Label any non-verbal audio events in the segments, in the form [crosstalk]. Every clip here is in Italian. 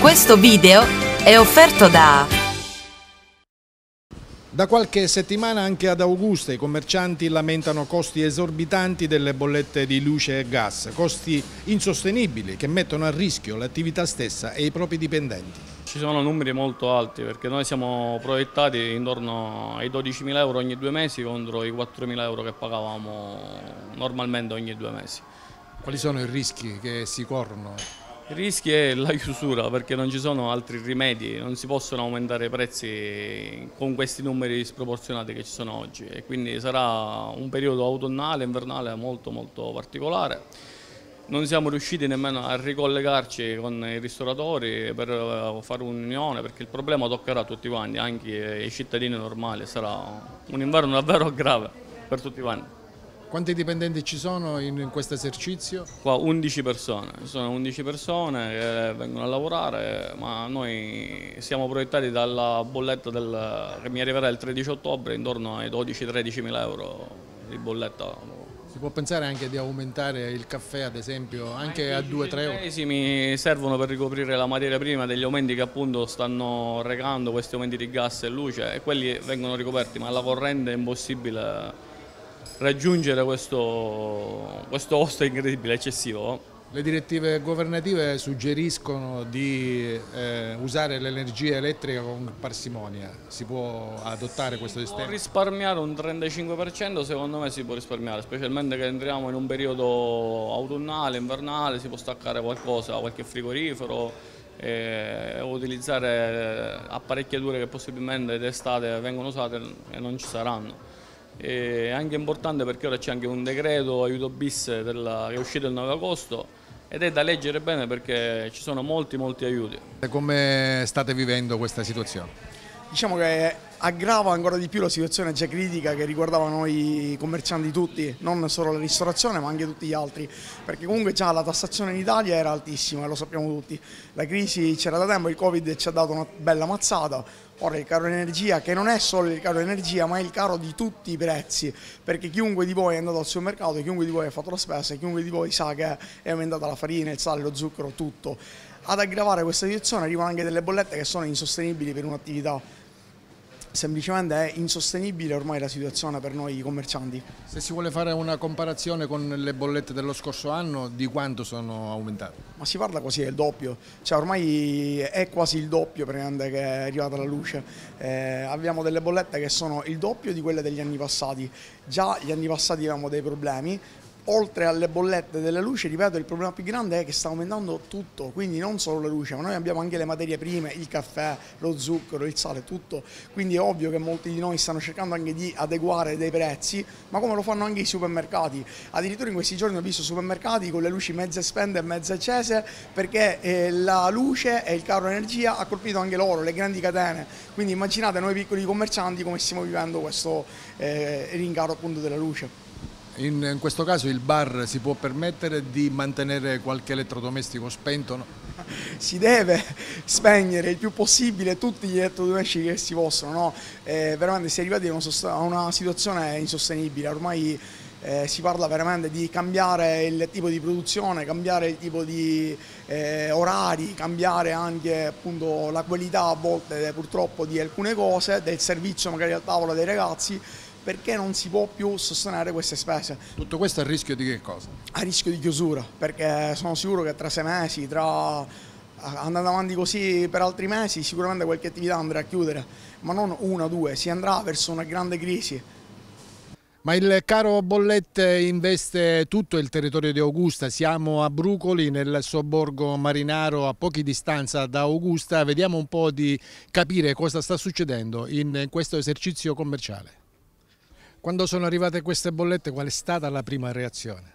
Questo video è offerto da... Da qualche settimana anche ad Augusta i commercianti lamentano costi esorbitanti delle bollette di luce e gas, costi insostenibili che mettono a rischio l'attività stessa e i propri dipendenti. Ci sono numeri molto alti perché noi siamo proiettati intorno ai 12.000 euro ogni due mesi contro i 4.000 euro che pagavamo normalmente ogni due mesi. Quali sono i rischi che si corrono? Il rischio è la chiusura perché non ci sono altri rimedi, non si possono aumentare i prezzi con questi numeri sproporzionati che ci sono oggi e quindi sarà un periodo autunnale, invernale molto molto particolare. Non siamo riusciti nemmeno a ricollegarci con i ristoratori per eh, fare un'unione perché il problema toccherà a tutti quanti, anche ai cittadini normali, sarà un inverno davvero grave per tutti quanti. Quanti dipendenti ci sono in, in questo esercizio? Qua 11 persone, sono 11 persone che vengono a lavorare, ma noi siamo proiettati dalla bolletta del, che mi arriverà il 13 ottobre intorno ai 12-13 mila euro di bolletta si può pensare anche di aumentare il caffè, ad esempio, anche, anche a 2-3 euro? I mi servono per ricoprire la materia prima degli aumenti che appunto stanno recando questi aumenti di gas e luce e quelli vengono ricoperti, ma la corrente è impossibile raggiungere questo, questo costo incredibile, eccessivo. Le direttive governative suggeriscono di eh, usare l'energia elettrica con parsimonia, si può adottare questo sistema? Si può risparmiare un 35% secondo me si può risparmiare, specialmente che entriamo in un periodo autunnale, invernale, si può staccare qualcosa, qualche frigorifero, eh, utilizzare eh, apparecchiature che possibilmente d'estate vengono usate e non ci saranno è anche importante perché ora c'è anche un decreto aiuto bis della, che è uscito il 9 agosto ed è da leggere bene perché ci sono molti molti aiuti. Come state vivendo questa situazione? Diciamo che aggrava ancora di più la situazione già critica che riguardava noi commercianti tutti, non solo la ristorazione ma anche tutti gli altri, perché comunque già la tassazione in Italia era altissima, lo sappiamo tutti, la crisi c'era da tempo, il Covid ci ha dato una bella mazzata, Ora il caro energia, che non è solo il caro energia, ma è il caro di tutti i prezzi, perché chiunque di voi è andato al supermercato, chiunque di voi ha fatto la spesa, chiunque di voi sa che è aumentata la farina, il sale, lo zucchero, tutto. Ad aggravare questa situazione arrivano anche delle bollette che sono insostenibili per un'attività semplicemente è insostenibile ormai la situazione per noi commercianti. Se si vuole fare una comparazione con le bollette dello scorso anno, di quanto sono aumentate? Ma si parla quasi del doppio, cioè ormai è quasi il doppio che è arrivata la luce. Eh, abbiamo delle bollette che sono il doppio di quelle degli anni passati. Già gli anni passati avevamo dei problemi, oltre alle bollette delle luci, ripeto, il problema più grande è che sta aumentando tutto, quindi non solo la luce, ma noi abbiamo anche le materie prime, il caffè, lo zucchero, il sale, tutto. Quindi è ovvio che molti di noi stanno cercando anche di adeguare dei prezzi, ma come lo fanno anche i supermercati. Addirittura in questi giorni ho visto supermercati con le luci mezze spende e mezze accese perché eh, la luce e il caro energia ha colpito anche loro, le grandi catene. Quindi immaginate noi piccoli commercianti come stiamo vivendo questo eh, rincaro appunto della luce. In, in, questo caso il bar si può permettere di mantenere qualche elettrodomestico spento? No? [laughs] Si deve spegnere il più possibile tutti gli elettrodomestici che si possono, no? eh, veramente si è arrivati a una situazione insostenibile, ormai eh, si parla veramente di cambiare il tipo di produzione, cambiare il tipo di eh, orari, cambiare anche appunto, la qualità a volte eh, purtroppo di alcune cose, del servizio magari al tavolo dei ragazzi perché non si può più sostenere queste spese. Tutto questo a rischio di che cosa? A rischio di chiusura, perché sono sicuro che tra sei mesi, tra andando avanti così per altri mesi, sicuramente qualche attività andrà a chiudere, ma non una o due, si andrà verso una grande crisi. Ma il caro bollette investe tutto il territorio di Augusta, siamo a Brucoli nel sobborgo Marinaro a pochi distanza da Augusta, vediamo un po' di capire cosa sta succedendo in questo esercizio commerciale. Quando sono arrivate queste bollette qual è stata la prima reazione?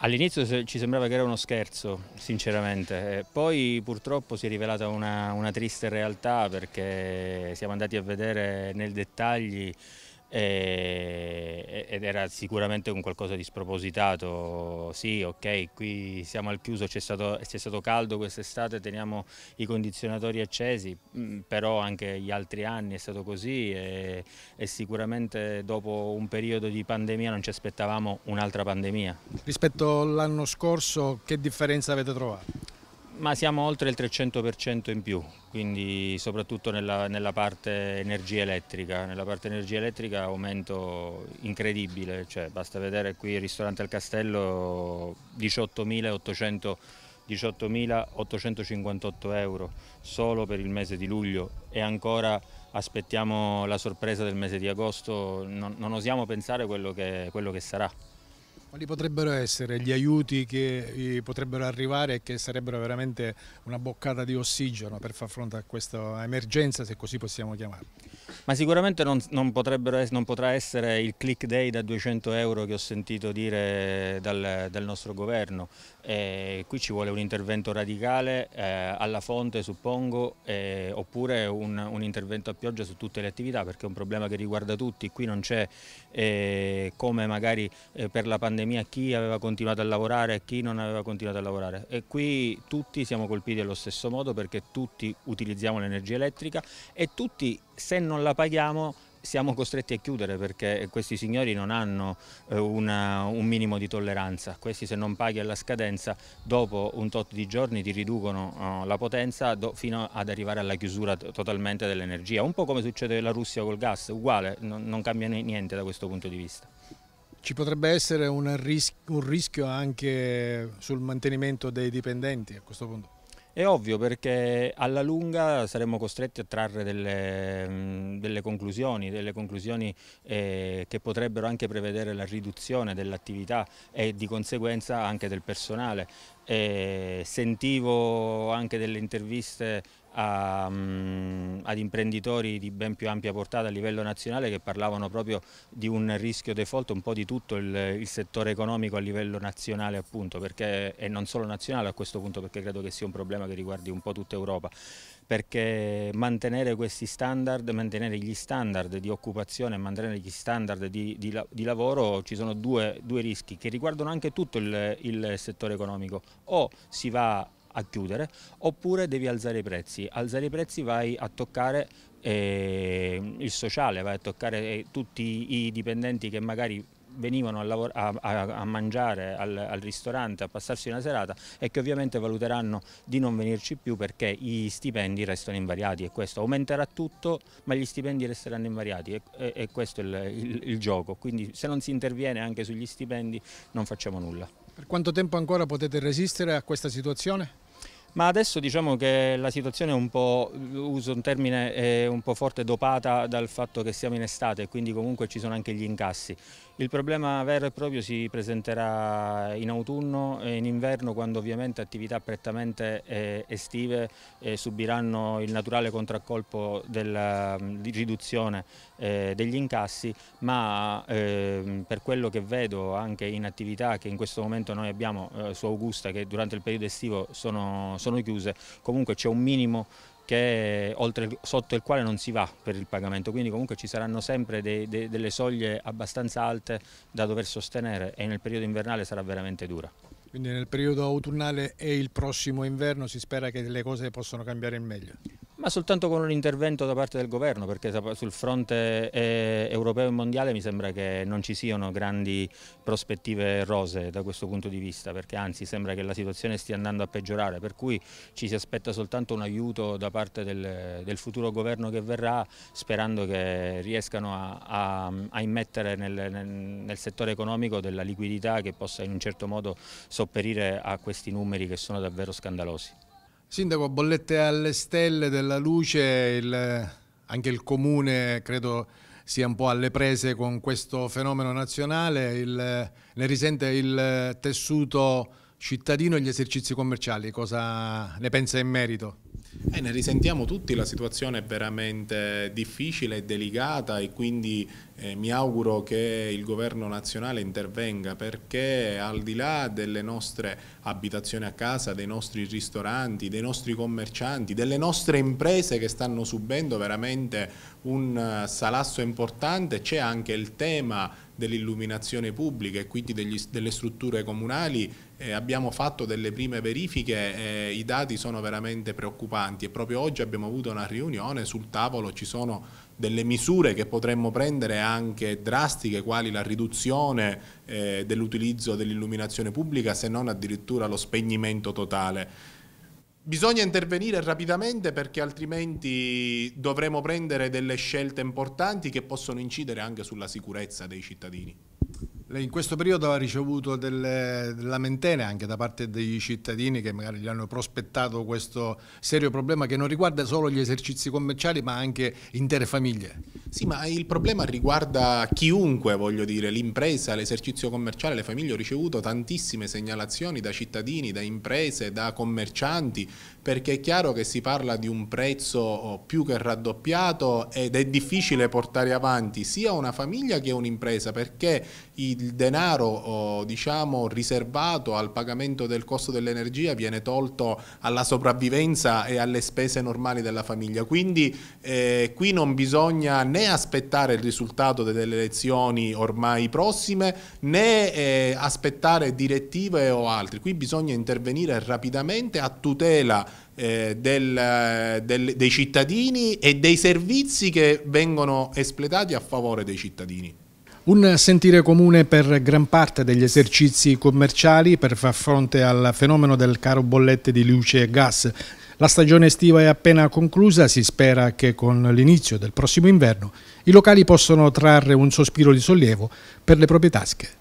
All'inizio ci sembrava che era uno scherzo, sinceramente, poi purtroppo si è rivelata una, una triste realtà perché siamo andati a vedere nel dettaglio eh, ed era sicuramente un qualcosa di spropositato, sì ok qui siamo al chiuso, c'è stato, stato, caldo quest'estate, teniamo i condizionatori accesi, mm, però anche gli altri anni è stato così e, e sicuramente dopo un periodo di pandemia non ci aspettavamo un'altra pandemia. Rispetto all'anno scorso che differenza avete trovato? Ma siamo oltre il 300% in più, quindi soprattutto nella, nella, parte energia elettrica. Nella parte energia elettrica aumento incredibile, cioè, basta vedere qui il ristorante al castello 18.800 18.858 euro solo per il mese di luglio e ancora aspettiamo la sorpresa del mese di agosto, non, non osiamo pensare quello che, quello che sarà. Quali potrebbero essere gli aiuti che eh, potrebbero arrivare e che sarebbero veramente una boccata di ossigeno per far fronte a questa emergenza, se così possiamo chiamarla? Ma sicuramente non, non, non, potrà essere il click day da 200 euro che ho sentito dire dal, dal nostro governo. Eh, qui ci vuole un intervento radicale eh, alla fonte, suppongo, eh, oppure un, un, intervento a pioggia su tutte le attività, perché è un problema che riguarda tutti. Qui non c'è eh, come magari eh, per la pandemia pandemia chi aveva continuato a lavorare e chi non aveva continuato a lavorare e qui tutti siamo colpiti allo stesso modo perché tutti utilizziamo l'energia elettrica e tutti se non la paghiamo siamo costretti a chiudere perché questi signori non hanno eh, una, un minimo di tolleranza, questi se non paghi alla scadenza dopo un tot di giorni ti riducono eh, la potenza fino ad arrivare alla chiusura totalmente dell'energia, un po' come succede la Russia col gas, uguale, non, non cambia niente da questo punto di vista. Ci potrebbe essere un, ris un rischio anche sul mantenimento dei dipendenti a questo punto? È ovvio perché alla lunga saremmo costretti a trarre delle, delle conclusioni, delle conclusioni eh, che potrebbero anche prevedere la riduzione dell'attività e di conseguenza anche del personale. E sentivo anche delle interviste a, um, ad imprenditori di ben più ampia portata a livello nazionale che parlavano proprio di un rischio default un po' di tutto il, il settore economico a livello nazionale appunto perché, e non solo nazionale a questo punto perché credo che sia un problema che riguardi un po' tutta Europa perché mantenere questi standard, mantenere gli standard di occupazione, mantenere gli standard di, di, di lavoro, ci sono due, due, rischi che riguardano anche tutto il, il settore economico. O si va a chiudere oppure devi alzare i prezzi. Alzare i prezzi vai a toccare eh, il sociale, vai a toccare eh, tutti i dipendenti che magari venivano a, lavor- a, a, a mangiare al, al, ristorante, a passarsi una serata e che ovviamente valuteranno di non venirci più perché gli stipendi restano invariati e questo aumenterà tutto ma gli stipendi resteranno invariati e, e, e questo è il, il, il gioco, quindi se non si interviene anche sugli stipendi non facciamo nulla. Per quanto tempo ancora potete resistere a questa situazione? Ma adesso diciamo che la situazione è un po', uso un termine un po' forte, dopata dal fatto che siamo in estate e quindi comunque ci sono anche gli incassi. Il problema vero e proprio si presenterà in autunno e in inverno quando ovviamente attività prettamente eh, estive eh, subiranno il naturale contraccolpo della mm, riduzione eh, degli incassi ma ehm, per quello che vedo anche in attività che in questo momento noi abbiamo su Augusta che durante il periodo estivo sono, chiuse comunque c'è un minimo che, il, sotto il quale non si va per il pagamento, quindi comunque ci saranno sempre dei, dei, delle soglie abbastanza alte da dover sostenere e nel periodo invernale sarà veramente dura. Quindi nel periodo autunnale e il prossimo inverno si spera che le cose possano cambiare in meglio? Ma soltanto con un intervento da parte del governo, perché sul fronte eh, europeo e mondiale mi sembra che non ci siano grandi prospettive rose da questo punto di vista, perché anzi sembra che la situazione stia andando a peggiorare, per cui ci si aspetta soltanto un aiuto da parte del, del futuro governo che verrà, sperando che riescano a, a, a immettere nel, nel, nel settore economico della liquidità che possa in un certo modo sopperire a questi numeri che sono davvero scandalosi. Sindaco, bollette alle stelle della luce, il, anche il comune credo sia un po' alle prese con questo fenomeno nazionale, il, ne risente il tessuto cittadino e gli esercizi commerciali, cosa ne pensa in merito? Eh, ne risentiamo tutti, la situazione è veramente difficile e delicata e quindi eh, mi auguro che il governo nazionale intervenga perché al di là delle nostre abitazioni a casa, dei nostri ristoranti, dei nostri commercianti, delle nostre imprese che stanno subendo veramente un eh, salasso importante, c'è anche il tema dell'illuminazione pubblica e quindi degli, delle strutture comunali eh, abbiamo fatto delle prime verifiche e i dati sono veramente preoccupanti e proprio oggi abbiamo avuto una riunione, sul tavolo ci sono delle misure che potremmo prendere anche drastiche, quali la riduzione eh, dell'utilizzo dell'illuminazione pubblica, se non addirittura lo spegnimento totale. Bisogna intervenire rapidamente perché altrimenti dovremo prendere delle scelte importanti che possono incidere anche sulla sicurezza dei cittadini. Lei in questo periodo ha ricevuto delle lamentele anche da parte dei cittadini che magari gli hanno prospettato questo serio problema che non riguarda solo gli esercizi commerciali ma anche intere famiglie. Sì, ma il problema riguarda chiunque, voglio dire, l'impresa, l'esercizio commerciale, le famiglie. Ho ricevuto tantissime segnalazioni da cittadini, da imprese, da commercianti perché è chiaro che si parla di un prezzo oh, più che raddoppiato ed è difficile portare avanti sia una famiglia che un'impresa perché il denaro oh, diciamo, riservato al pagamento del costo dell'energia viene tolto alla sopravvivenza e alle spese normali della famiglia. Quindi eh, qui non bisogna né aspettare il risultato delle elezioni ormai prossime né eh, aspettare direttive o altri. Qui bisogna intervenire rapidamente a tutela eh, del, del, dei cittadini e dei servizi che vengono espletati a favore dei cittadini. Un sentire comune per gran parte degli esercizi commerciali per far fronte al fenomeno del caro bollette di luce e gas. La stagione estiva è appena conclusa, si spera che con l'inizio del prossimo inverno i locali possano trarre un sospiro di sollievo per le proprie tasche.